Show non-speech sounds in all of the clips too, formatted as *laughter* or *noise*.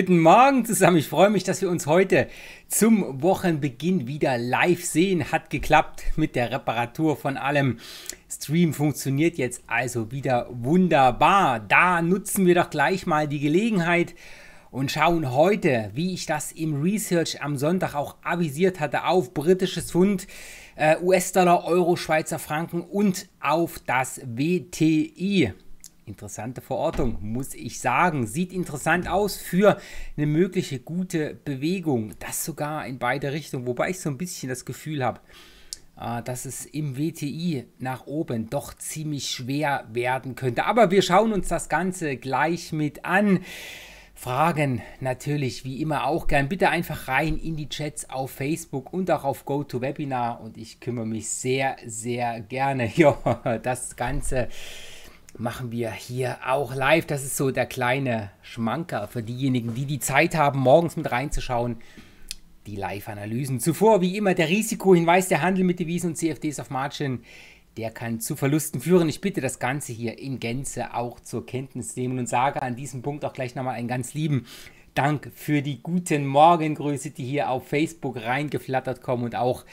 Guten Morgen zusammen. Ich freue mich, dass wir uns heute zum Wochenbeginn wieder live sehen. Hat geklappt mit der Reparatur von allem. Stream funktioniert jetzt also wieder wunderbar. Da nutzen wir doch gleich mal die Gelegenheit und schauen heute, wie ich das im Research am Sonntag auch avisiert hatte, auf britisches Pfund, äh, US-Dollar, Euro, Schweizer Franken und auf das WTI. Interessante Verortung, muss ich sagen. Sieht interessant aus für eine mögliche gute Bewegung. Das sogar in beide Richtungen, wobei ich so ein bisschen das Gefühl habe, äh, dass es im WTI nach oben doch ziemlich schwer werden könnte. Aber wir schauen uns das Ganze gleich mit an. Fragen natürlich wie immer auch gern. Bitte einfach rein in die Chats auf Facebook und auch auf GoToWebinar und ich kümmere mich sehr, sehr gerne. *laughs* Ja, das Ganze machen wir hier auch live. Das ist so der kleine Schmanker für diejenigen, die die Zeit haben, morgens mit reinzuschauen. Die Live-Analysen. Zuvor, wie immer, der Risikohinweis, der Handel mit Devisen und CFDs auf Margin, der kann zu Verlusten führen. Ich bitte das Ganze hier in Gänze auch zur Kenntnis nehmen und sage an diesem Punkt auch gleich nochmal einen ganz lieben Dank für die guten Morgengrüße, die hier auf Facebook reingeflattert kommen und auch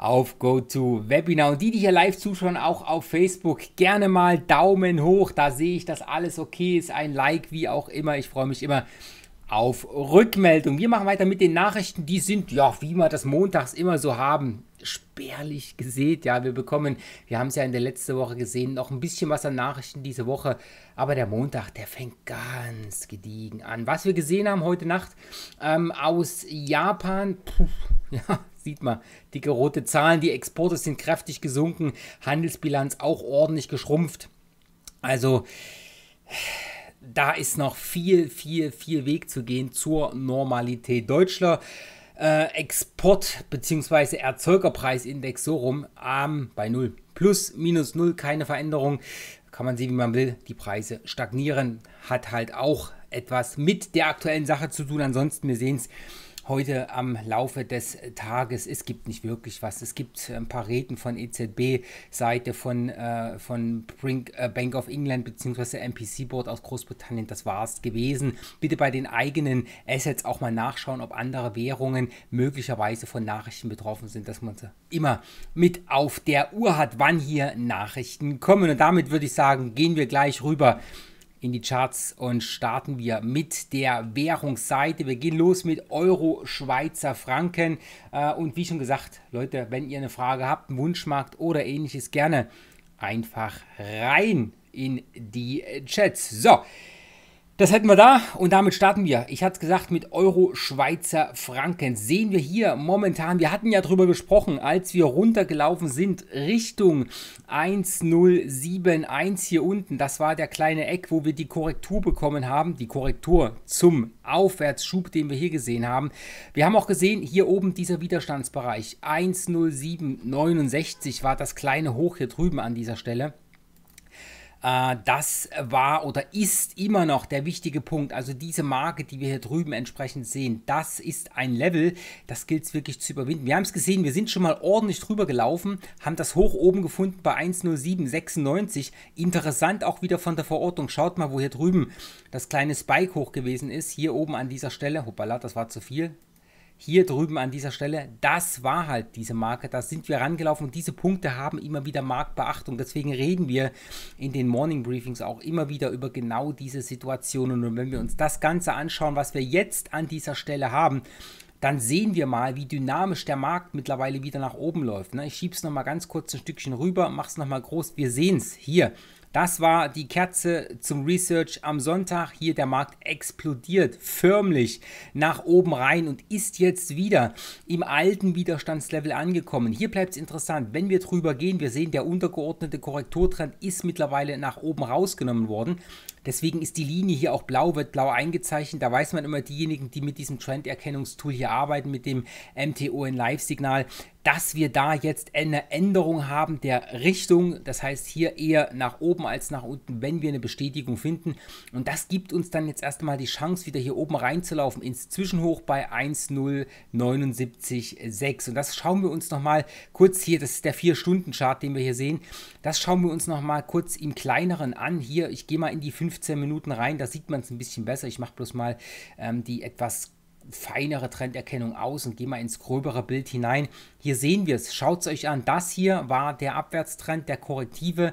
auf GoToWebinar. Und die, die hier live zuschauen, auch auf Facebook, gerne mal Daumen hoch. Da sehe ich, dass alles okay ist. Ein Like, wie auch immer. Ich freue mich immer auf Rückmeldung. Wir machen weiter mit den Nachrichten. Die sind, ja, wie wir das montags immer so haben, spärlich gesät. Ja, wir bekommen, wir haben es ja in der letzten Woche gesehen, noch ein bisschen was an Nachrichten diese Woche. Aber der Montag, der fängt ganz gediegen an. Was wir gesehen haben heute Nacht ähm, aus Japan, pff, *laughs* ja, sieht man dicke rote Zahlen. Die Exporte sind kräftig gesunken, Handelsbilanz auch ordentlich geschrumpft. Also da ist noch viel, viel, viel Weg zu gehen zur Normalität. Deutschler äh, Export- bzw. Erzeugerpreisindex so rum ähm, bei null Plus, minus null keine Veränderung. Kann man sehen, wie man will. Die Preise stagnieren. Hat halt auch etwas mit der aktuellen Sache zu tun. Ansonsten, wir sehen es heute am Laufe des Tages. Es gibt nicht wirklich was. Es gibt äh, ein paar Reden von EZB-Seite, von, äh, von äh, Bank of England bzw. MPC Board aus Großbritannien. Das war es gewesen. Bitte bei den eigenen Assets auch mal nachschauen, ob andere Währungen möglicherweise von Nachrichten betroffen sind, dass man sie immer mit auf der Uhr hat, wann hier Nachrichten kommen. Und damit würde ich sagen, gehen wir gleich rüber in die Charts und starten wir mit der Währungsseite. Wir gehen los mit Euro, Schweizer Franken äh, und wie schon gesagt, Leute, wenn ihr eine Frage habt, einen Wunschmarkt oder ähnliches, gerne einfach rein in die Chats. So, das hätten wir da und damit starten wir. Ich hatte es gesagt, mit Euro Schweizer Franken sehen wir hier momentan, wir hatten ja darüber gesprochen, als wir runtergelaufen sind Richtung 1071 hier unten. Das war der kleine Eck, wo wir die Korrektur bekommen haben, die Korrektur zum Aufwärtsschub, den wir hier gesehen haben. Wir haben auch gesehen, hier oben dieser Widerstandsbereich 10769 war das kleine Hoch hier drüben an dieser Stelle. Äh, das war oder ist immer noch der wichtige Punkt. Also diese Marke, die wir hier drüben entsprechend sehen, das ist ein Level, das gilt es wirklich zu überwinden. Wir haben es gesehen, wir sind schon mal ordentlich drüber gelaufen, haben das hoch oben gefunden bei 107,96. Interessant auch wieder von der Verordnung. Schaut mal, wo hier drüben das kleine Spike hoch gewesen ist. Hier oben an dieser Stelle, hoppala, das war zu viel, hier drüben an dieser Stelle, das war halt diese Marke, da sind wir rangelaufen und diese Punkte haben immer wieder Marktbeachtung. Deswegen reden wir in den Morning Briefings auch immer wieder über genau diese Situationen. Und wenn wir uns das Ganze anschauen, was wir jetzt an dieser Stelle haben, dann sehen wir mal, wie dynamisch der Markt mittlerweile wieder nach oben läuft. Ne? Ich schiebe es nochmal ganz kurz ein Stückchen rüber, mache es nochmal groß. Wir sehen es hier. Das war die Kerze zum Research am Sonntag. Hier der Markt explodiert förmlich nach oben rein und ist jetzt wieder im alten Widerstandslevel angekommen. Hier bleibt es interessant, wenn wir drüber gehen, wir sehen, der untergeordnete Korrekturtrend ist mittlerweile nach oben rausgenommen worden. Deswegen ist die Linie hier auch blau, wird blau eingezeichnet. Da weiß man immer diejenigen, die mit diesem Trenderkennungstool hier arbeiten, mit dem MTON Live-Signal, dass wir da jetzt eine Änderung haben der Richtung. Das heißt hier eher nach oben als nach unten, wenn wir eine Bestätigung finden. Und das gibt uns dann jetzt erstmal die Chance, wieder hier oben reinzulaufen ins Zwischenhoch bei 1,079,6. Und das schauen wir uns nochmal kurz hier. Das ist der 4-Stunden-Chart, den wir hier sehen. Das schauen wir uns nochmal kurz im kleineren an. Hier, ich gehe mal in die 15 Minuten rein, da sieht man es ein bisschen besser. Ich mache bloß mal ähm, die etwas feinere Trenderkennung aus und gehe mal ins gröbere Bild hinein. Hier sehen wir es, schaut es euch an. Das hier war der Abwärtstrend, der Korrektive.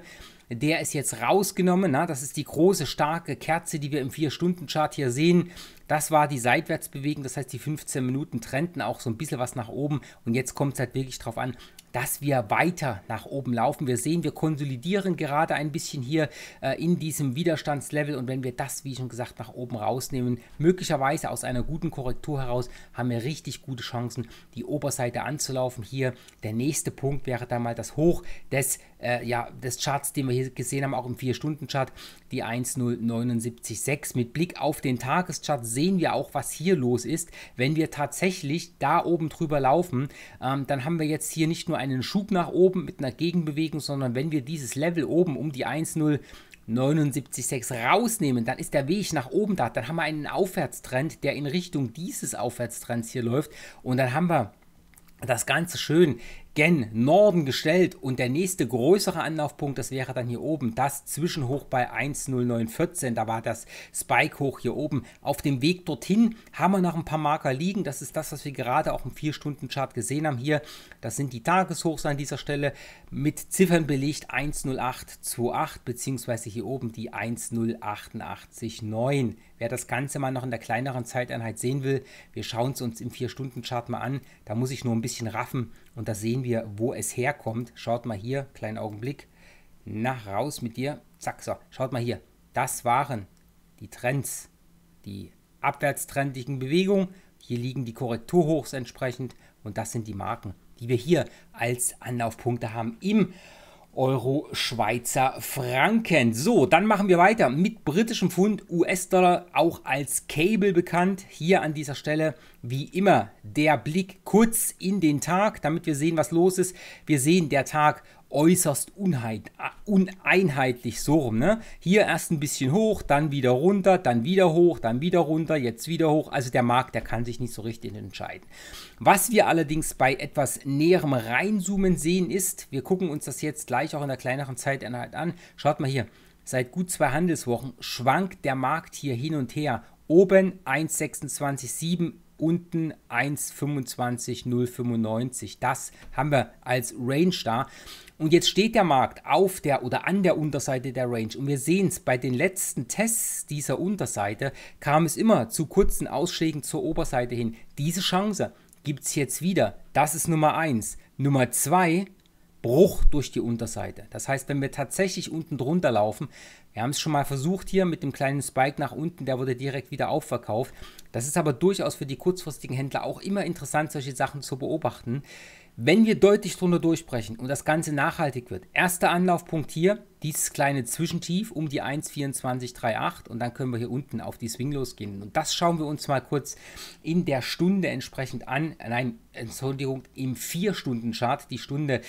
Der ist jetzt rausgenommen. Na? Ne? Das ist die große, starke Kerze, die wir im 4-Stunden-Chart hier sehen. Das war die Seitwärtsbewegung, das heißt die 15 Minuten trennten auch so ein bisschen was nach oben. Und jetzt kommt es halt wirklich drauf an, dass wir weiter nach oben laufen. Wir sehen, wir konsolidieren gerade ein bisschen hier äh, in diesem Widerstandslevel und wenn wir das, wie schon gesagt, nach oben rausnehmen, möglicherweise aus einer guten Korrektur heraus, haben wir richtig gute Chancen, die Oberseite anzulaufen. Hier der nächste Punkt wäre dann mal das Hoch des, äh, ja, des Charts, den wir hier gesehen haben, auch im 4-Stunden-Chart, die 10796. Mit Blick auf den Tageschart sehen wir auch, was hier los ist. Wenn wir tatsächlich da oben drüber laufen, ähm, dann haben wir jetzt hier nicht nur ein einen Schub nach oben mit einer Gegenbewegung, sondern wenn wir dieses Level oben um die 1,0796 rausnehmen, dann ist der Weg nach oben da. Dann haben wir einen Aufwärtstrend, der in Richtung dieses Aufwärtstrends hier läuft. Und dann haben wir das Ganze schön gen Norden gestellt und der nächste größere Anlaufpunkt, das wäre dann hier oben, das Zwischenhoch bei 1,0914, da war das Spike hoch hier oben. Auf dem Weg dorthin haben wir noch ein paar Marker liegen, das ist das, was wir gerade auch im 4-Stunden-Chart gesehen haben hier. Das sind die Tageshochs an dieser Stelle mit Ziffern belegt 1,0828 beziehungsweise hier oben die 1,0889. Wer das Ganze mal noch in der kleineren Zeiteinheit sehen will, wir schauen es uns im 4-Stunden-Chart mal an, da muss ich nur ein bisschen raffen, und da sehen wir, wo es herkommt. Schaut mal hier, kleinen Augenblick. nach raus mit dir. Zack, so. Schaut mal hier. Das waren die Trends. Die abwärtstrendigen Bewegungen. Hier liegen die Korrekturhochs entsprechend. Und das sind die Marken, die wir hier als Anlaufpunkte haben im Euro Schweizer Franken. So, dann machen wir weiter mit britischem Pfund, US-Dollar, auch als Cable bekannt. Hier an dieser Stelle, wie immer, der Blick kurz in den Tag, damit wir sehen, was los ist. Wir sehen, der Tag äußerst uneinheitlich so rum. Ne? Hier erst ein bisschen hoch, dann wieder runter, dann wieder hoch, dann wieder runter, jetzt wieder hoch. Also der Markt, der kann sich nicht so richtig entscheiden. Was wir allerdings bei etwas näherem Reinzoomen sehen ist, wir gucken uns das jetzt gleich auch in der kleineren Zeiteinheit an. Schaut mal hier, seit gut zwei Handelswochen schwankt der Markt hier hin und her. Oben 1,267, unten 1,25,095. Das haben wir als Range da. Und jetzt steht der Markt auf der oder an der Unterseite der Range. Und wir sehen es, bei den letzten Tests dieser Unterseite kam es immer zu kurzen Ausschlägen zur Oberseite hin. Diese Chance gibt es jetzt wieder. Das ist Nummer 1. Nummer 2, Bruch durch die Unterseite. Das heißt, wenn wir tatsächlich unten drunter laufen, wir haben es schon mal versucht hier mit dem kleinen Spike nach unten, der wurde direkt wieder aufverkauft. Das ist aber durchaus für die kurzfristigen Händler auch immer interessant, solche Sachen zu beobachten. Wenn wir deutlich drunter durchbrechen und das Ganze nachhaltig wird, erster Anlaufpunkt hier, dieses kleine Zwischentief um die 1,2438 und dann können wir hier unten auf die Swing losgehen. Und das schauen wir uns mal kurz in der Stunde entsprechend an. Nein, Entschuldigung, im 4-Stunden-Chart. Die Stunde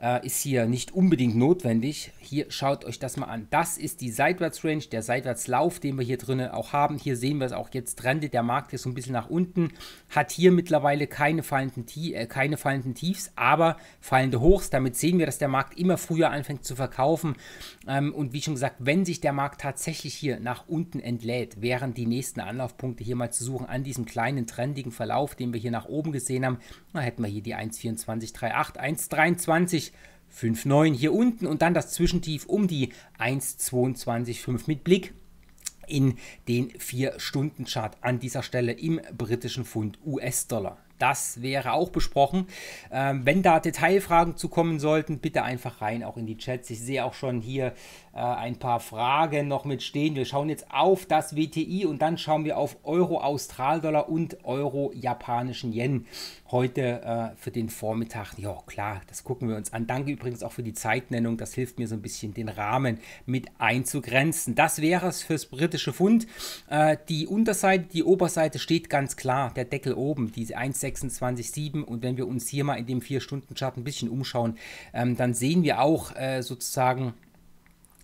äh, ist hier nicht unbedingt notwendig. Hier schaut euch das mal an. Das ist die Seitwärtsrange, der Seitwärtslauf, den wir hier drinnen auch haben. Hier sehen wir es auch jetzt trendet der Markt jetzt so ein bisschen nach unten, hat hier mittlerweile keine fallenden, äh, keine fallenden Tiefs, aber fallende Hochs. Damit sehen wir, dass der Markt immer früher anfängt zu verkaufen. Ähm, und wie schon gesagt, wenn sich der Markt tatsächlich hier nach unten entlädt, wären die nächsten Anlaufpunkte hier mal zu suchen an diesem kleinen trendigen Verlauf, den wir hier nach oben gesehen haben. Da hätten wir hier die 1,2438, 1,23 5,9 hier unten und dann das Zwischentief um die 1,22,5 mit Blick in den 4-Stunden-Chart an dieser Stelle im britischen Pfund US-Dollar. Das wäre auch besprochen. Ähm, wenn da Detailfragen zu kommen sollten, bitte einfach rein, auch in die Chats. Ich sehe auch schon hier äh, ein paar Fragen noch mit stehen. Wir schauen jetzt auf das WTI und dann schauen wir auf Euro, Australdollar und Euro, japanischen Yen heute äh, für den Vormittag. Ja, klar, das gucken wir uns an. Danke übrigens auch für die Zeitnennung. Das hilft mir so ein bisschen, den Rahmen mit einzugrenzen. Das wäre es fürs britische Pfund. Äh, die Unterseite, die Oberseite steht ganz klar. Der Deckel oben, diese 1,6. 26,7 und wenn wir uns hier mal in dem 4-Stunden-Chart ein bisschen umschauen, ähm, dann sehen wir auch äh, sozusagen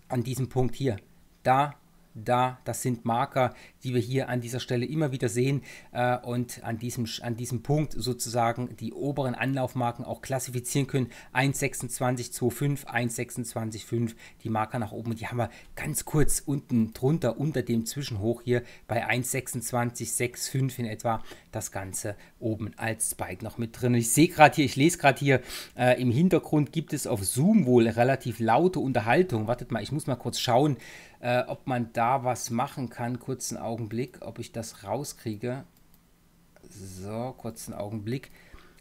an diesem Punkt hier, da da. Das sind Marker, die wir hier an dieser Stelle immer wieder sehen äh, und an diesem, an diesem Punkt sozusagen die oberen Anlaufmarken auch klassifizieren können. 1,2625, 1,26,5, die Marker nach oben. die haben wir ganz kurz unten drunter, unter dem Zwischenhoch hier bei 1,2665 in etwa. Das Ganze oben als Spike noch mit drin. ich sehe gerade hier, ich lese gerade hier, äh, im Hintergrund gibt es auf Zoom wohl relativ laute Unterhaltung. Wartet mal, ich muss mal kurz schauen äh, ob man da was machen kann. Kurzen Augenblick, ob ich das rauskriege. So, kurzen Augenblick.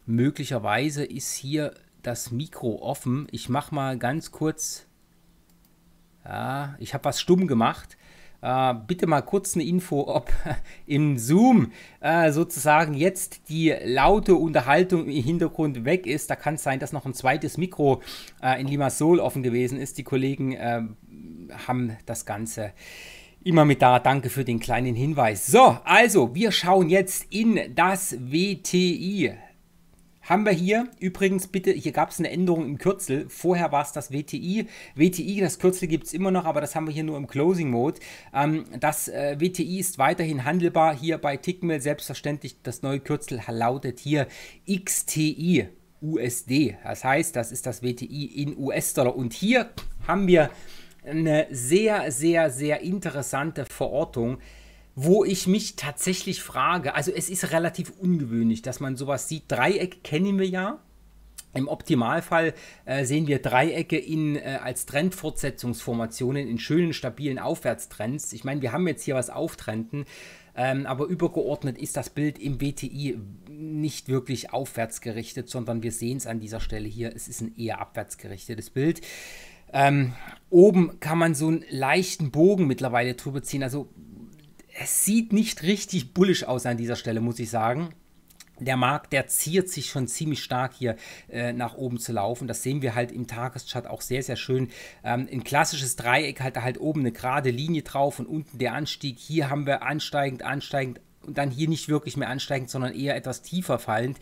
Möglicherweise ist hier das Mikro offen. Ich mache mal ganz kurz. Ja, ich habe was stumm gemacht. Äh, bitte mal kurz eine Info, ob *laughs* im Zoom äh, sozusagen jetzt die laute Unterhaltung im Hintergrund weg ist. Da kann es sein, dass noch ein zweites Mikro äh, in Limassol offen gewesen ist. Die Kollegen äh, haben das Ganze immer mit da. Danke für den kleinen Hinweis. So, also wir schauen jetzt in das WTI. Haben wir hier übrigens bitte, hier gab es eine Änderung im Kürzel. Vorher war es das WTI. WTI, das Kürzel gibt es immer noch, aber das haben wir hier nur im Closing Mode. Ähm, das äh, WTI ist weiterhin handelbar hier bei Tickmill. Selbstverständlich, das neue Kürzel lautet hier XTI. USD. Das heißt, das ist das WTI in US-Dollar. Und hier haben wir eine sehr, sehr, sehr interessante Verortung, wo ich mich tatsächlich frage, also es ist relativ ungewöhnlich, dass man sowas sieht. Dreieck kennen wir ja. Im Optimalfall äh, sehen wir Dreiecke in, äh, als Trendfortsetzungsformationen in schönen, stabilen Aufwärtstrends. Ich meine, wir haben jetzt hier was Auftrenden, ähm, aber übergeordnet ist das Bild im WTI nicht wirklich aufwärts gerichtet, sondern wir sehen es an dieser Stelle hier. Es ist ein eher abwärts gerichtetes Bild. Ähm, oben kann man so einen leichten Bogen mittlerweile drüber ziehen. Also es sieht nicht richtig bullisch aus an dieser Stelle, muss ich sagen. Der Markt, der ziert sich schon ziemlich stark hier äh, nach oben zu laufen. Das sehen wir halt im Tageschart auch sehr, sehr schön. Ähm, ein klassisches Dreieck, halt da halt oben eine gerade Linie drauf und unten der Anstieg. Hier haben wir ansteigend, ansteigend, und dann hier nicht wirklich mehr ansteigend, sondern eher etwas tiefer fallend.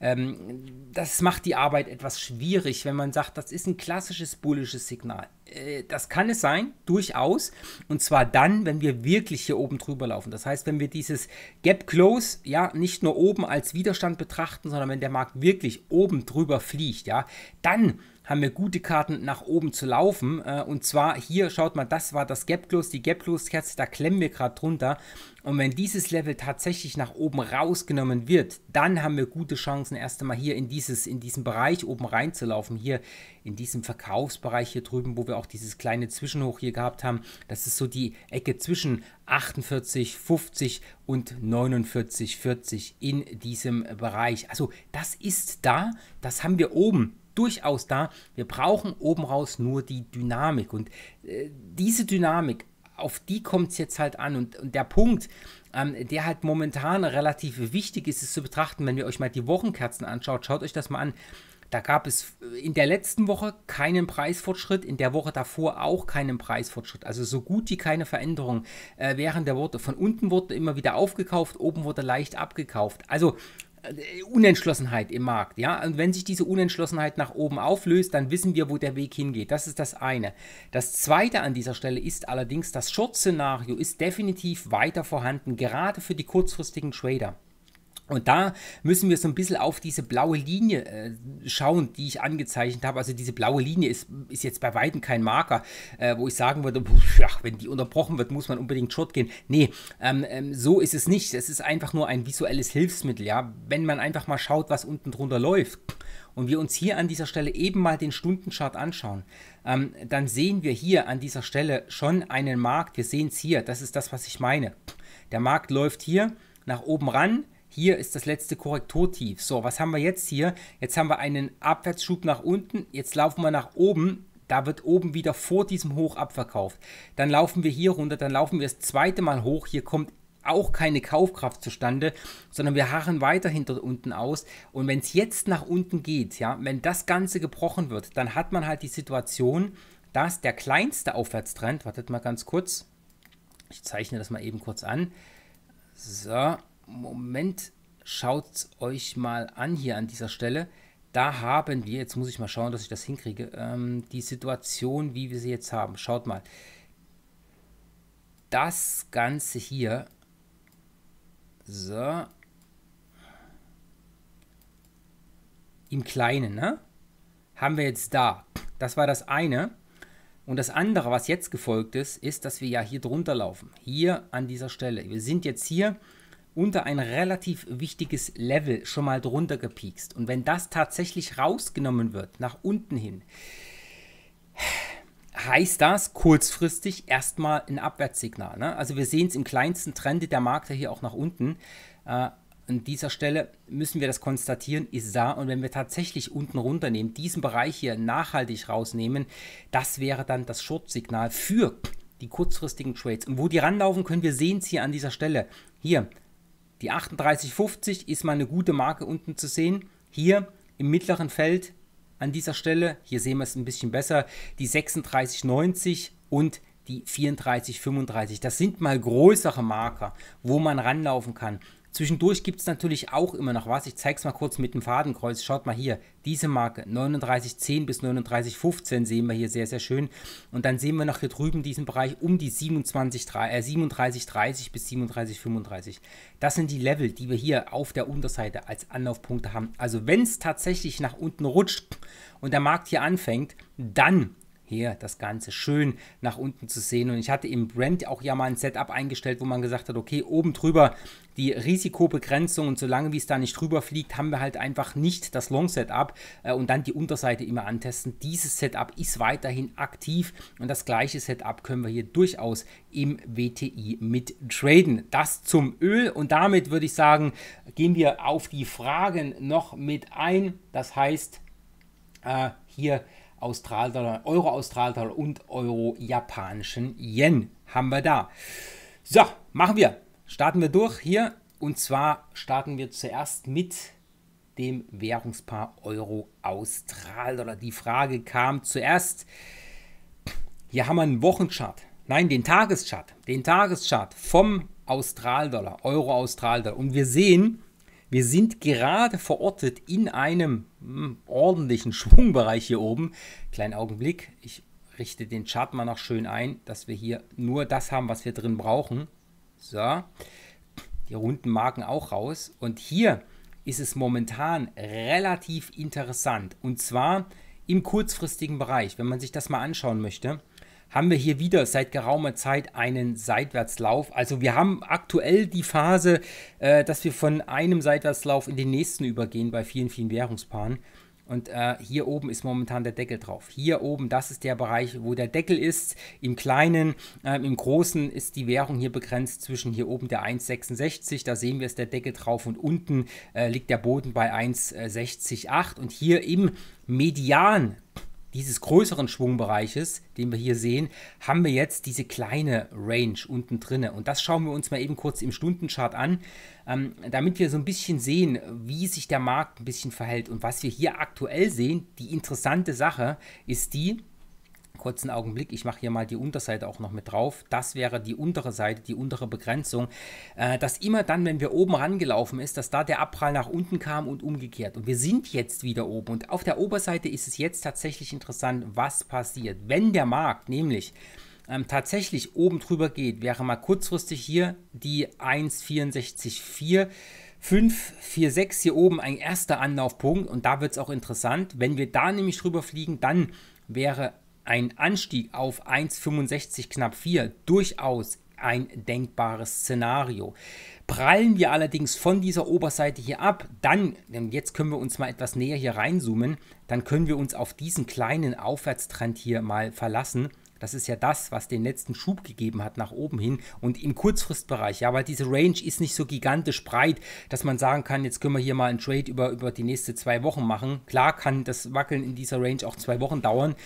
Ähm, das macht die Arbeit etwas schwierig, wenn man sagt, das ist ein klassisches bullisches Signal. Äh, das kann es sein, durchaus. Und zwar dann, wenn wir wirklich hier oben drüber laufen. Das heißt, wenn wir dieses Gap Close ja nicht nur oben als Widerstand betrachten, sondern wenn der Markt wirklich oben drüber fliegt, ja, dann haben wir gute Karten nach oben zu laufen. Äh, und zwar hier, schaut mal, das war das Gap Close, die Gap Close Kerze, da klemmen wir gerade drunter. Und wenn dieses Level tatsächlich nach oben rausgenommen wird, dann haben wir gute Chancen, erst einmal hier in, dieses, in diesen Bereich oben reinzulaufen. Hier in diesem Verkaufsbereich hier drüben, wo wir auch dieses kleine Zwischenhoch hier gehabt haben. Das ist so die Ecke zwischen 48, 50 und 49, 40 in diesem Bereich. Also das ist da, das haben wir oben durchaus da. Wir brauchen oben raus nur die Dynamik. Und äh, diese Dynamik, auf die kommt es jetzt halt an. Und, und der Punkt, ähm, der halt momentan relativ wichtig ist, ist zu betrachten, wenn ihr euch mal die Wochenkerzen anschaut, schaut euch das mal an. Da gab es äh, in der letzten Woche keinen Preisfortschritt, in der Woche davor auch keinen Preisfortschritt. Also so gut wie keine Veränderung. Äh, während der Worte von unten wurde immer wieder aufgekauft, oben wurde leicht abgekauft. Also Unentschlossenheit im Markt, ja. Und wenn sich diese Unentschlossenheit nach oben auflöst, dann wissen wir, wo der Weg hingeht. Das ist das eine. Das zweite an dieser Stelle ist allerdings, das Short-Szenario ist definitiv weiter vorhanden, gerade für die kurzfristigen Trader. Und da müssen wir so ein bisschen auf diese blaue Linie äh, schauen, die ich angezeichnet habe. Also diese blaue Linie ist, ist jetzt bei Weitem kein Marker, äh, wo ich sagen würde, pff, ja, wenn die unterbrochen wird, muss man unbedingt short gehen. Nee, ähm, ähm, so ist es nicht. Es ist einfach nur ein visuelles Hilfsmittel. Ja? Wenn man einfach mal schaut, was unten drunter läuft und wir uns hier an dieser Stelle eben mal den Stundenchart anschauen, ähm, dann sehen wir hier an dieser Stelle schon einen Markt. Wir sehen es hier. Das ist das, was ich meine. Der Markt läuft hier nach oben ran hier ist das letzte Korrekturtief. So, was haben wir jetzt hier? Jetzt haben wir einen Abwärtsschub nach unten. Jetzt laufen wir nach oben. Da wird oben wieder vor diesem Hoch abverkauft. Dann laufen wir hier runter, dann laufen wir das zweite Mal hoch. Hier kommt auch keine Kaufkraft zustande, sondern wir harren weiter hinter unten aus. Und wenn es jetzt nach unten geht, ja, wenn das Ganze gebrochen wird, dann hat man halt die Situation, dass der kleinste Aufwärtstrend, wartet mal ganz kurz, ich zeichne das mal eben kurz an, so, Moment, schaut euch mal an hier an dieser Stelle. Da haben wir, jetzt muss ich mal schauen, dass ich das hinkriege, ähm, die Situation, wie wir sie jetzt haben. Schaut mal. Das Ganze hier. So. Im Kleinen, ne? Haben wir jetzt da. Das war das eine. Und das andere, was jetzt gefolgt ist, ist, dass wir ja hier drunter laufen. Hier an dieser Stelle. Wir sind jetzt hier unter ein relativ wichtiges Level schon mal drunter gepiekst. Und wenn das tatsächlich rausgenommen wird, nach unten hin, heißt das kurzfristig erstmal ein Abwärtssignal. Ne? Also wir sehen es im kleinsten Trend der Markt hier auch nach unten. Äh, an dieser Stelle müssen wir das konstatieren, ist da. Und wenn wir tatsächlich unten runternehmen, diesen Bereich hier nachhaltig rausnehmen, das wäre dann das Short-Signal für die kurzfristigen Trades. Und wo die ranlaufen, können wir sehen es hier an dieser Stelle. Hier, die 3850 ist mal eine gute Marke unten zu sehen. Hier im mittleren Feld an dieser Stelle, hier sehen wir es ein bisschen besser, die 3690 und die 3435. Das sind mal größere Marker, wo man ranlaufen kann. Zwischendurch gibt es natürlich auch immer noch was. Ich zeige es mal kurz mit dem Fadenkreuz. Schaut mal hier, diese Marke 3910 bis 3915 sehen wir hier sehr, sehr schön. Und dann sehen wir noch hier drüben diesen Bereich um die 27, äh, 3730 bis 3735. Das sind die Level, die wir hier auf der Unterseite als Anlaufpunkte haben. Also wenn es tatsächlich nach unten rutscht und der Markt hier anfängt, dann hier das Ganze schön nach unten zu sehen. Und ich hatte im Brand auch ja mal ein Setup eingestellt, wo man gesagt hat, okay, oben drüber die Risikobegrenzung und solange wie es da nicht drüber fliegt, haben wir halt einfach nicht das Long Setup äh, und dann die Unterseite immer antesten. Dieses Setup ist weiterhin aktiv und das gleiche Setup können wir hier durchaus im WTI mit traden. Das zum Öl und damit würde ich sagen, gehen wir auf die Fragen noch mit ein. Das heißt, äh, hier Australdollar, Euro Australdollar und Euro japanischen Yen haben wir da. So, machen wir. Starten wir durch hier und zwar starten wir zuerst mit dem Währungspaar Euro Australdollar. Die Frage kam zuerst. Hier haben wir einen Wochenchart. Nein, den Tageschart. Den Tageschart vom Australdollar, Euro Australdollar und wir sehen, wir sind gerade verortet in einem hm, ordentlichen Schwungbereich hier oben. Kleinen Augenblick, ich richte den Chart mal noch schön ein, dass wir hier nur das haben, was wir drin brauchen. So, die runden Marken auch raus. Und hier ist es momentan relativ interessant. Und zwar im kurzfristigen Bereich, wenn man sich das mal anschauen möchte haben wir hier wieder seit geraumer Zeit einen Seitwärtslauf. Also wir haben aktuell die Phase, äh, dass wir von einem Seitwärtslauf in den nächsten übergehen bei vielen, vielen Währungspaaren. Und äh, hier oben ist momentan der Deckel drauf. Hier oben, das ist der Bereich, wo der Deckel ist. Im Kleinen, äh, im Großen ist die Währung hier begrenzt zwischen hier oben der 1,66. Da sehen wir, es der Deckel drauf. Und unten äh, liegt der Boden bei 1,68. Und hier im Median dieses größeren Schwungbereiches, den wir hier sehen, haben wir jetzt diese kleine Range unten drinne. Und das schauen wir uns mal eben kurz im Stundenchart an, ähm, damit wir so ein bisschen sehen, wie sich der Markt ein bisschen verhält. Und was wir hier aktuell sehen, die interessante Sache ist die, kurzen Augenblick, ich mache hier mal die Unterseite auch noch mit drauf. Das wäre die untere Seite, die untere Begrenzung, äh, dass immer dann, wenn wir oben rangelaufen ist, dass da der Abprall nach unten kam und umgekehrt. Und wir sind jetzt wieder oben. Und auf der Oberseite ist es jetzt tatsächlich interessant, was passiert, wenn der Markt nämlich ähm, tatsächlich oben drüber geht, wäre mal kurzfristig hier die 1,644. 5, 4, 6 hier oben ein erster Anlaufpunkt und da wird es auch interessant. Wenn wir da nämlich drüber fliegen, dann wäre ein Anstieg auf 1,65 knapp 4 durchaus ein denkbares Szenario. Prallen wir allerdings von dieser Oberseite hier ab, dann, denn jetzt können wir uns mal etwas näher hier reinzoomen, dann können wir uns auf diesen kleinen Aufwärtstrend hier mal verlassen. Das ist ja das, was den letzten Schub gegeben hat nach oben hin und im Kurzfristbereich. Ja, weil diese Range ist nicht so gigantisch breit, dass man sagen kann, jetzt können wir hier mal einen Trade über, über die nächste zwei Wochen machen. Klar kann das Wackeln in dieser Range auch zwei Wochen dauern,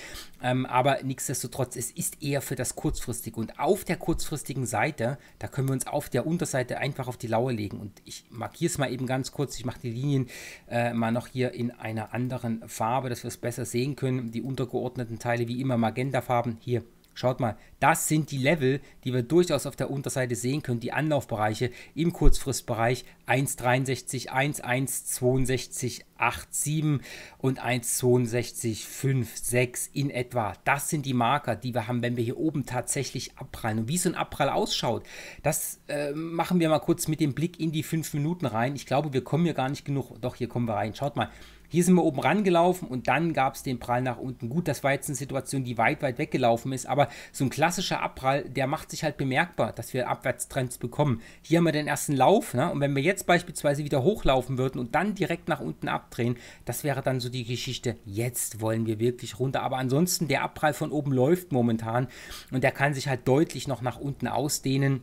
ähm, aber nichtsdestotrotz, es ist eher für das Kurzfristige. Und auf der kurzfristigen Seite, da können wir uns auf der Unterseite einfach auf die Lauer legen. Und ich markiere es mal eben ganz kurz. Ich mache die Linien äh, mal noch hier in einer anderen Farbe, dass wir es besser sehen können. Die untergeordneten Teile wie immer Magentafarben hier Schaut mal, das sind die Level, die wir durchaus auf der Unterseite sehen können, die Anlaufbereiche im Kurzfristbereich 1,63, 1,62,87 und 1,62,56 in etwa. Das sind die Marker, die wir haben, wenn wir hier oben tatsächlich abprallen. Und wie so ein Abprall ausschaut, das äh, machen wir mal kurz mit dem Blick in die 5 Minuten rein. Ich glaube, wir kommen hier gar nicht genug. Doch, hier kommen wir rein. Schaut mal, hier sind wir oben rangelaufen und dann gab es den Prall nach unten. Gut, das war jetzt eine Situation, die weit, weit weggelaufen ist, aber so ein klassischer Abprall, der macht sich halt bemerkbar, dass wir Abwärtstrends bekommen. Hier haben wir den ersten Lauf ne? und wenn wir jetzt beispielsweise wieder hochlaufen würden und dann direkt nach unten abdrehen, das wäre dann so die Geschichte, jetzt wollen wir wirklich runter. Aber ansonsten, der Abprall von oben läuft momentan und der kann sich halt deutlich noch nach unten ausdehnen.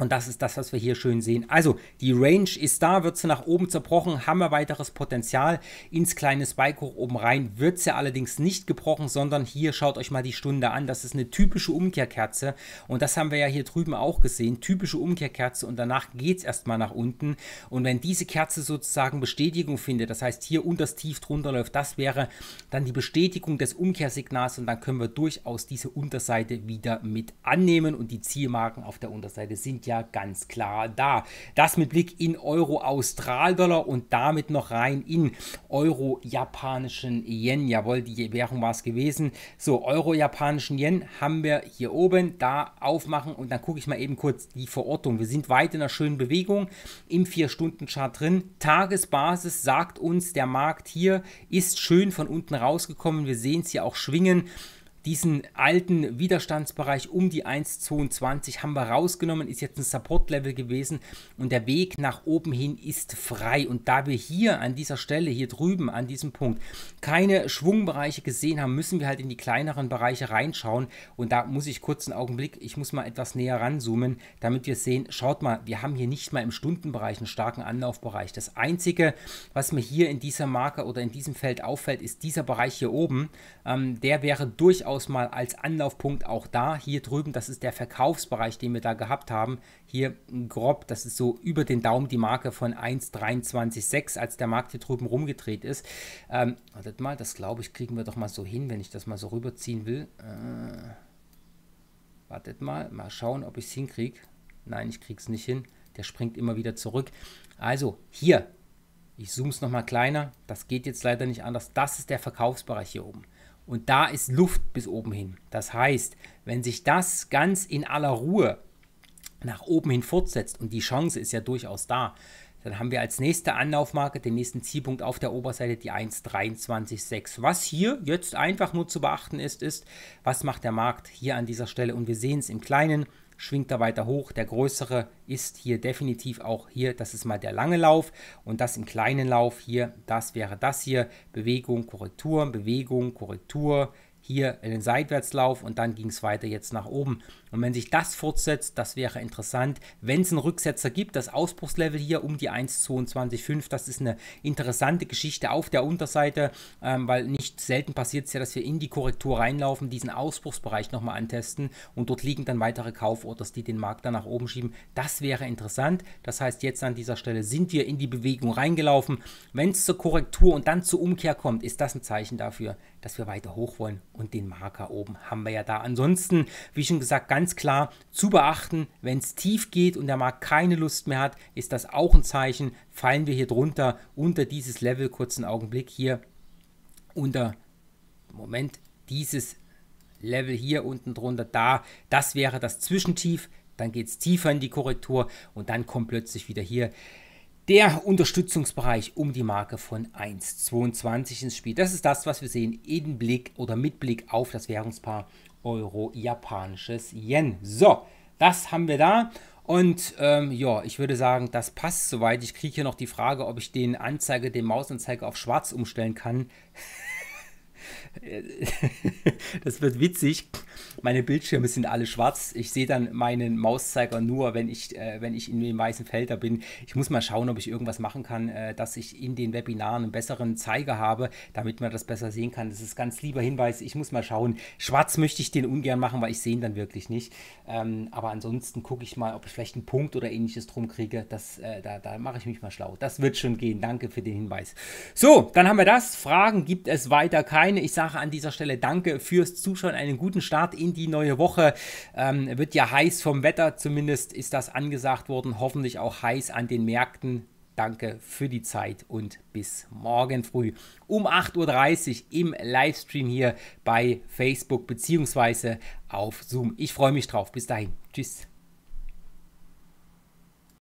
Und das ist das, was wir hier schön sehen. Also, die Range ist da, wird sie nach oben zerbrochen, haben wir weiteres Potenzial. Ins kleine Spike hoch oben rein wird sie allerdings nicht gebrochen, sondern hier schaut euch mal die Stunde an. Das ist eine typische Umkehrkerze. Und das haben wir ja hier drüben auch gesehen. Typische Umkehrkerze und danach geht es erstmal nach unten. Und wenn diese Kerze sozusagen Bestätigung findet, das heißt hier unter das Tief drunter läuft, das wäre dann die Bestätigung des Umkehrsignals und dann können wir durchaus diese Unterseite wieder mit annehmen. Und die Zielmarken auf der Unterseite sind ja ja ganz klar da. Das mit Blick in Euro austral dollar und damit noch rein in Euro japanischen Yen. Jawohl, die Währung war es gewesen. So, Euro japanischen Yen haben wir hier oben. Da aufmachen und dann gucke ich mal eben kurz die Verortung. Wir sind weit in einer schönen Bewegung im 4-Stunden-Chart drin. Tagesbasis sagt uns, der Markt hier ist schön von unten rausgekommen. Wir sehen es hier auch schwingen diesen alten Widerstandsbereich um die 1,22 haben wir rausgenommen, ist jetzt ein Support-Level gewesen und der Weg nach oben hin ist frei. Und da wir hier an dieser Stelle, hier drüben an diesem Punkt, keine Schwungbereiche gesehen haben, müssen wir halt in die kleineren Bereiche reinschauen. Und da muss ich kurz einen Augenblick, ich muss mal etwas näher ranzoomen, damit wir sehen, schaut mal, wir haben hier nicht mal im Stundenbereich einen starken Anlaufbereich. Das Einzige, was mir hier in dieser Marke oder in diesem Feld auffällt, ist dieser Bereich hier oben. Ähm, der wäre durchaus durchaus mal als Anlaufpunkt auch da. Hier drüben, das ist der Verkaufsbereich, den wir da gehabt haben. Hier grob, das ist so über den Daumen die Marke von 1,23,6, als der Markt hier drüben rumgedreht ist. Ähm, wartet mal, das glaube ich, kriegen wir doch mal so hin, wenn ich das mal so rüberziehen will. Äh, wartet mal, mal schauen, ob ich es hinkriege. Nein, ich kriege es nicht hin. Der springt immer wieder zurück. Also, hier ich zoome es nochmal kleiner. Das geht jetzt leider nicht anders. Das ist der Verkaufsbereich hier oben und da ist Luft bis oben hin. Das heißt, wenn sich das ganz in aller Ruhe nach oben hin fortsetzt und die Chance ist ja durchaus da, dann haben wir als nächste Anlaufmarke den nächsten Zielpunkt auf der Oberseite, die 1,23,6. Was hier jetzt einfach nur zu beachten ist, ist, was macht der Markt hier an dieser Stelle? Und wir sehen es im Kleinen, schwingt er weiter hoch. Der größere ist hier definitiv auch hier, das ist mal der lange Lauf und das im kleinen Lauf hier, das wäre das hier. Bewegung, Korrektur, Bewegung, Korrektur, hier in den Seitwärtslauf und dann ging es weiter jetzt nach oben. Und wenn sich das fortsetzt, das wäre interessant. Wenn es einen Rücksetzer gibt, das Ausbruchslevel hier um die 1,22,5, das ist eine interessante Geschichte auf der Unterseite, ähm, weil nicht selten passiert es ja, dass wir in die Korrektur reinlaufen, diesen Ausbruchsbereich nochmal antesten und dort liegen dann weitere Kauforders, die den Markt dann nach oben schieben. Das wäre interessant. Das heißt, jetzt an dieser Stelle sind wir in die Bewegung reingelaufen. Wenn es zur Korrektur und dann zur Umkehr kommt, ist das ein Zeichen dafür, dass wir weiter hoch wollen und den Marker oben haben wir ja da. Ansonsten, wie schon gesagt, ganz klar zu beachten, wenn es tief geht und der Markt keine Lust mehr hat, ist das auch ein Zeichen, fallen wir hier drunter unter dieses Level, kurzen Augenblick hier unter, Moment, dieses Level hier unten drunter, da, das wäre das Zwischentief, dann geht es tiefer in die Korrektur und dann kommt plötzlich wieder hier der Unterstützungsbereich um die Marke von 1,22 ins Spiel. Das ist das, was wir sehen in Blick oder mit Blick auf das Währungspaar Euro-Japanisches Yen. So, das haben wir da. Und ähm, ja, ich würde sagen, das passt soweit. Ich kriege hier noch die Frage, ob ich den Anzeiger, den Mausanzeiger auf schwarz umstellen kann. *laughs* *laughs* das wird witzig. Meine Bildschirme sind alle schwarz. Ich sehe dann meinen Mauszeiger nur, wenn ich, äh, wenn ich in dem weißen Felder bin. Ich muss mal schauen, ob ich irgendwas machen kann, äh, dass ich in den Webinaren einen besseren Zeiger habe, damit man das besser sehen kann. Das ist ganz lieber Hinweis. Ich muss mal schauen. Schwarz möchte ich den ungern machen, weil ich sehe ihn dann wirklich nicht. Ähm, aber ansonsten gucke ich mal, ob ich vielleicht einen Punkt oder ähnliches drum kriege. Das, äh, da da mache ich mich mal schlau. Das wird schon gehen. Danke für den Hinweis. So, dann haben wir das. Fragen gibt es weiter keine. Ich sage sage an dieser Stelle danke fürs Zuschauen, einen guten Start in die neue Woche. Ähm, wird ja heiß vom Wetter, zumindest ist das angesagt worden, hoffentlich auch heiß an den Märkten. Danke für die Zeit und bis morgen früh um 8.30 Uhr im Livestream hier bei Facebook bzw. auf Zoom. Ich freue mich drauf. Bis dahin. Tschüss.